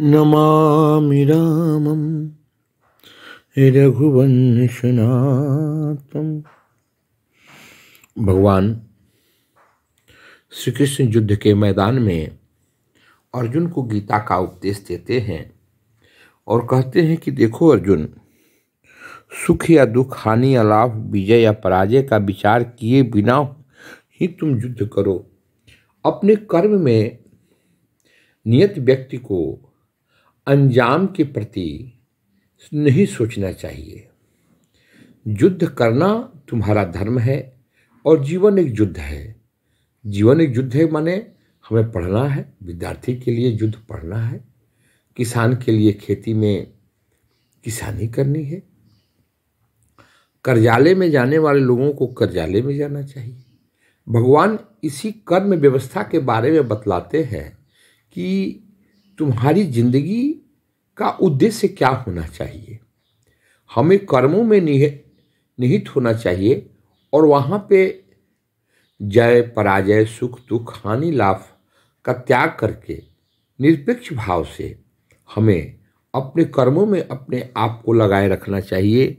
नमामि रामं रघुवंशनाथम भगवान श्री कृष्ण युद्ध के मैदान में अर्जुन को गीता का उपदेश देते हैं और कहते हैं कि देखो अर्जुन सुख या दुख हानि या लाभ विजय या पराजय का विचार किए बिना ही तुम युद्ध करो अपने कर्म में नियत व्यक्ति को अंजाम के प्रति नहीं सोचना चाहिए युद्ध करना तुम्हारा धर्म है और जीवन एक युद्ध है जीवन एक युद्ध है माने हमें पढ़ना है विद्यार्थी के लिए युद्ध पढ़ना है किसान के लिए खेती में किसानी करनी है कर्जाले में जाने वाले लोगों को कर्जाले में जाना चाहिए भगवान इसी कर्म व्यवस्था के बारे में बतलाते हैं कि तुम्हारी जिंदगी का उद्देश्य क्या होना चाहिए हमें कर्मों में निहित निहित होना चाहिए और वहाँ पे जय पराजय सुख दुख हानि लाभ का त्याग करके निरपेक्ष भाव से हमें अपने कर्मों में अपने आप को लगाए रखना चाहिए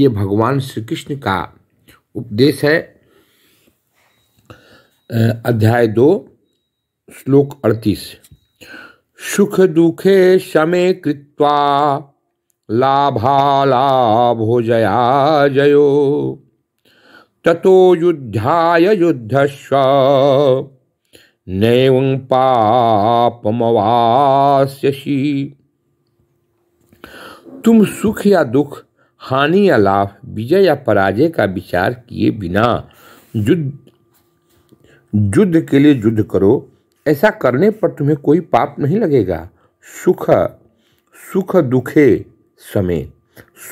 ये भगवान श्री कृष्ण का उपदेश है अध्याय दो श्लोक अड़तीस सुख दुखे समे कृत्वा हो जया जयो ततो युद्धाय युद्धस्व नैव पापमवास्यसी तुम सुख या दुख हानि या लाभ विजय या पराजय का विचार किए बिना युद्ध युद्ध के लिए युद्ध करो ऐसा करने पर तुम्हें कोई पाप नहीं लगेगा सुख सुख दुखे समय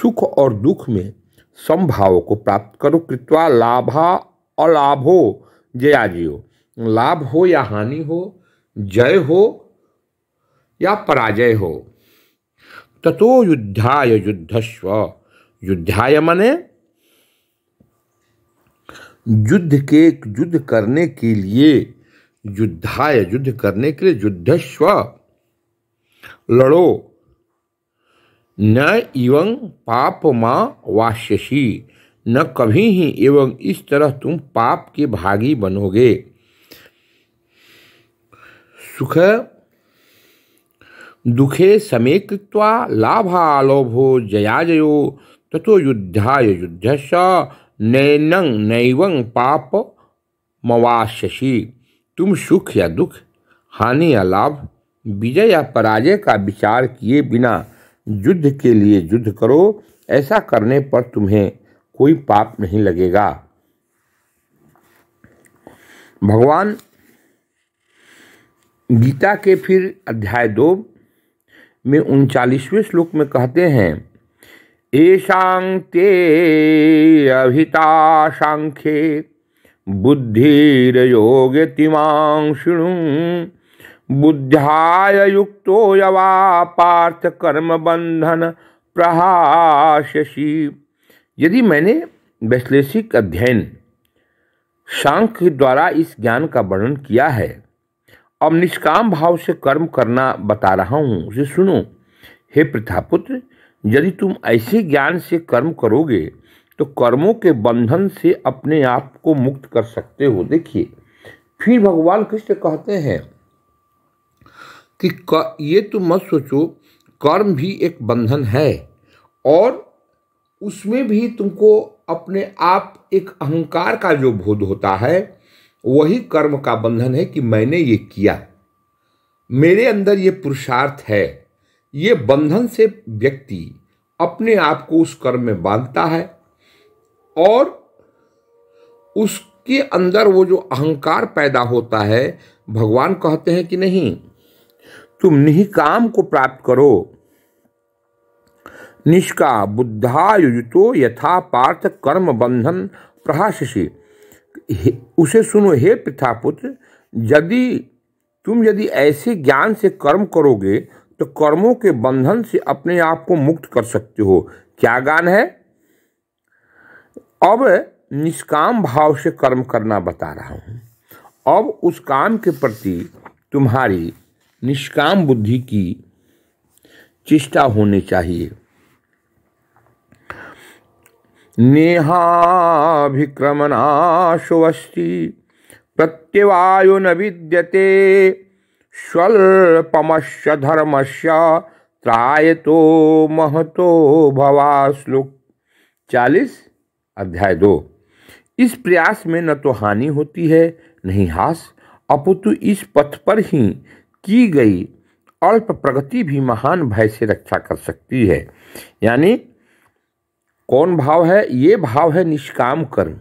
सुख और दुख में समभाव को प्राप्त करो कृत्वा लाभा अलाभ हो जया जियो लाभ हो या हानि हो जय हो या पराजय हो ततो युद्धाय युद्धस्व युद्धाय मने युद्ध के युद्ध करने के लिए युद्धाय युद्ध करने के लिए युद्धस्व लड़ो न एवं पाप माँ वाष्यसी न कभी ही एवं इस तरह तुम पाप के भागी बनोगे सुख दुखे समेकृत्वा लाभालोभो जयाजयो तथो युद्धाय युद्धस्व नैनंग नैवं पाप मवाशसी तुम सुख या दुख हानि या लाभ विजय या पराजय का विचार किए बिना युद्ध के लिए युद्ध करो ऐसा करने पर तुम्हें कोई पाप नहीं लगेगा भगवान गीता के फिर अध्याय दो में उनचालीसवें श्लोक में कहते हैं ऐसा ते अभिता सांख्ये बुद्धिरयोगतिमां बुद्ध्याय यवा पार्थ कर्म बंधन प्रहाशी यदि मैंने वैश्लेषिक अध्ययन शांख द्वारा इस ज्ञान का वर्णन किया है अब निष्काम भाव से कर्म करना बता रहा हूँ उसे सुनो हे प्रथापुत्र यदि तुम ऐसे ज्ञान से कर्म करोगे तो कर्मों के बंधन से अपने आप को मुक्त कर सकते हो देखिए फिर भगवान कृष्ण कहते हैं कि ये तो मत सोचो कर्म भी एक बंधन है और उसमें भी तुमको अपने आप एक अहंकार का जो बोध होता है वही कर्म का बंधन है कि मैंने ये किया मेरे अंदर ये पुरुषार्थ है ये बंधन से व्यक्ति अपने आप को उस कर्म में बांधता है और उसके अंदर वो जो अहंकार पैदा होता है भगवान कहते हैं कि नहीं तुम निहिकाम को प्राप्त करो निष्का बुद्धायुजितो यथा पार्थ कर्म बंधन प्रहाशिषि उसे सुनो हे पिथापुत्र यदि तुम यदि ऐसे ज्ञान से कर्म करोगे तो कर्मों के बंधन से अपने आप को मुक्त कर सकते हो क्या ज्ञान है अब निष्काम भाव से कर्म करना बता रहा हूँ अब उस काम के प्रति तुम्हारी निष्काम बुद्धि की चेष्टा होनी चाहिए नेहाभिक्रमणाशुवस्ति प्रत्यवायु न विद्यते स्वल्पमश त्राय तो महतो श्लोक चालीस अध्याय दो इस प्रयास में न तो हानि होती है नहीं हास अपुतु इस पथ पर ही की गई अल्प प्रगति भी महान भय से रक्षा कर सकती है यानी कौन भाव है ये भाव है निष्काम कर्म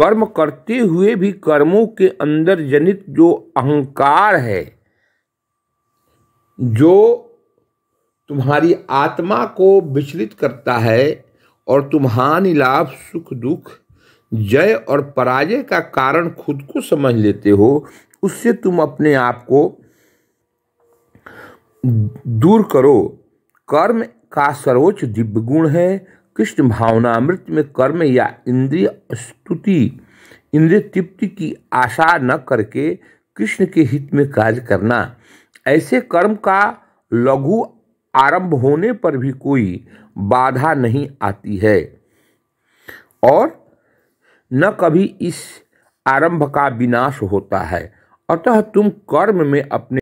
कर्म करते हुए भी कर्मों के अंदर जनित जो अहंकार है जो तुम्हारी आत्मा को विचलित करता है और तुम्हानी लाभ सुख दुख जय और पराजय का कारण खुद को समझ लेते हो उससे तुम अपने आप को दूर करो कर्म का सर्वोच्च दिव्य गुण है कृष्ण भावना अमृत में कर्म या इंद्रिय स्तुति इंद्रिय तृप्ति की आशा न करके कृष्ण के हित में कार्य करना ऐसे कर्म का लघु आरंभ होने पर भी कोई बाधा नहीं आती है और न कभी इस आरंभ का विनाश होता है अतः तुम कर्म में अपने